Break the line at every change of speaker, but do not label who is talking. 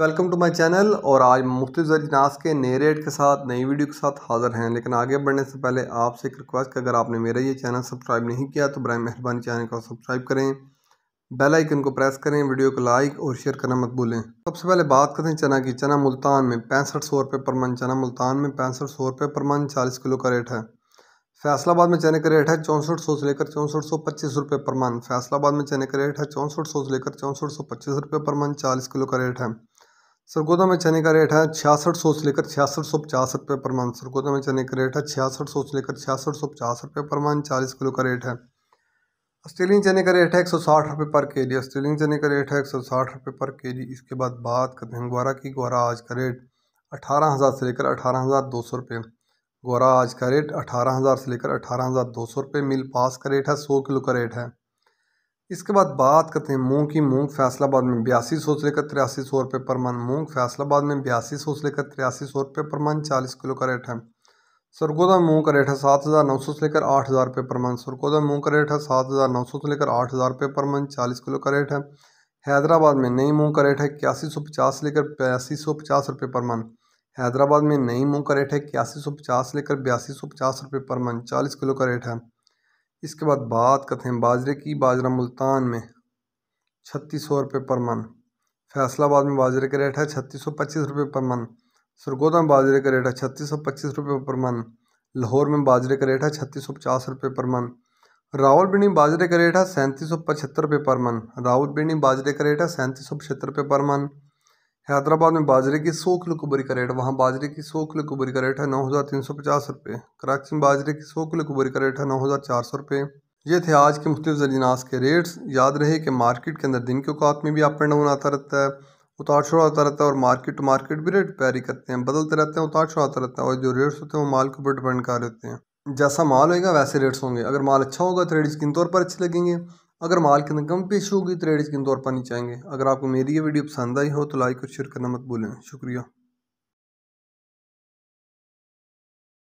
welcome to my channel और आज मुख्त जरजनास के नए रेट के साथ नई वीडियो के साथ हाजिर हैं लेकिन आगे बढ़ने से पहले आपसे एक रिक्वेस्ट कि अगर आपने मेरा ये चैनल सब्सक्राइब नहीं किया तो ब्राय मेहरबानी चैनल को सब्सक्राइब करें बेल आइकन को प्रेस करें वीडियो को लाइक और शेयर करना मत भूलें सबसे पहले बात करते हैं चना की चना मुल्तान में पैंसठ सौ रुपये पर मन चना मुल्तान में पैंसठ सौ रुपये पर मन चालीस किलो का रेट है फैसलाबाद में चने का रेट है चौंसठ सौ से लेकर चौंसठ सौ पच्चीस रुपये पर मन फैसलाबाद में चने का रेट है चौंसठ सौ से लेकर चौंसठ सौ पच्चीस रुपये पर मन चालीस किलो का रेट है सरगोदा में चने का रेट है छियासठ सौ से लेकर छियासठ सौ पचास रुपये पर मान सरगोदा में चने का रेट है छियासठ सौ से लेकर छियासठ सौ पचास रुपये पर मान चालीस किलो का रेट है ऑस्ट्रेलियन चने का रेट है एक सौ साठ रुपये पर के जी ऑस्ट्रेलियन चने का रेट है एक सौ साठ रुपये पर के जी इसके बाद बात करते हैं ग्वारा की ग्वारा आज का रेट अठारह हज़ार से लेकर अठारह हज़ार दो सौ रुपये ग्वारा आज का रेट अठारह हज़ार से लेकर अठारह हज़ार दो सौ रुपये मिल पास का रेट है सौ किलो का रेट है इसके बाद बात करते हैं मूंग की मूंग फैसलाबाद में बयासी सौ से लेकर तिरासी सौ रुपये पर मन मूंग फैसलाबाद में बयासी सौ से लेकर तिरासी सौ रुपये पर मन चालीस किलो का रेट है सरगोदा मूंग का रेट है सात हज़ार नौ सौ से लेकर आठ हज़ार रुपये पर मन सरगोदा मूंग का रेट है सात हज़ार नौ सौ से लेकर आठ हज़ार रुपये पर मन चालीस किलो का रेट है हैदराबाद में नई मूंग का रेट है इक्यासी सौ पचास लेकर बयासी सौ पचास रुपये पर मन हैदराबाद में नई मूंग का रेट है इक्यासी सौ पचास लेकर बयासी सौ पचास रुपये पर मन चालीस किलो का रेट है इसके बाद बात करते हैं बाजरे की बाजरा मुल्तान में छत्तीस सौ रुपये पर मन फैसलाबाद में बाजरे का रेट है छत्तीस सौ पच्चीस रुपये पर मन सरगोदा में बाजरे का रेट है छत्तीस सौ पच्चीस रुपये पर मन लाहौर में बाजरे का रेट है छत्तीस सौ पचास रुपये पर मन रावल बिनी बाजरे का रेट है सैंतीस सौ पचहत्तर रुपये पर मन बिनी बाजरे का रेट है सैंतीस सौ पचहत्तर रुपये पर मन हैदराबाद में बाजरे की सौ किलो कुबरी का रेट वहाँ बाजरे की सौ किलो कुबरी का रेट है नौ हज़ार तीन सौ पचास रुपये कराची में बाजरे की सौ किलो कुबरी का रेट है नौ हज़ार चार सौ रुपये ये थे आज के मुख्तलिफ अजनास के रेट्स याद रहे कि मार्केट के अंदर दिन के औकात में भी अप एंड डाउन आता रहता है उतार चढ़ाव आता रहता है और मार्केट टू मार्केट भी रेट पैरी करते हैं बदलते रहते हैं उतार चढ़ाव आता रहता है और जो रेट्स होते हैं वो माल के ऊपर डिपेंड कर रहते हैं जैसा माल होगा वैसे रेट्स होंगे अगर माल अच्छा होगा तो रेट किन तौर पर अच्छे लगेंगे अगर माल के अंदर कम पेश होगी तो रेट इसके तौर पर नहीं चाहेंगे अगर आपको मेरी ये वीडियो पसंद आई हो तो लाइक और शेयर करना मत भूलें शुक्रिया